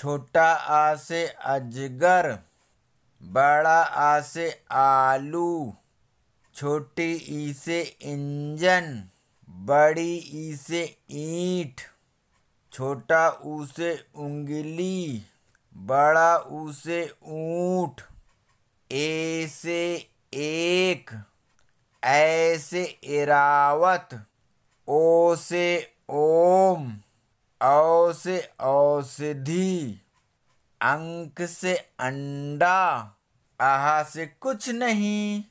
छोटा आ से अजगर बड़ा आ से आलू छोटी ई से इंजन बड़ी ई से ईंट छोटा ऊ से उंगली बड़ा ऊ से ऊँट ए से एक ऐ से इरावत ओ से औ से औषधि अंक से अंडा आहा से कुछ नहीं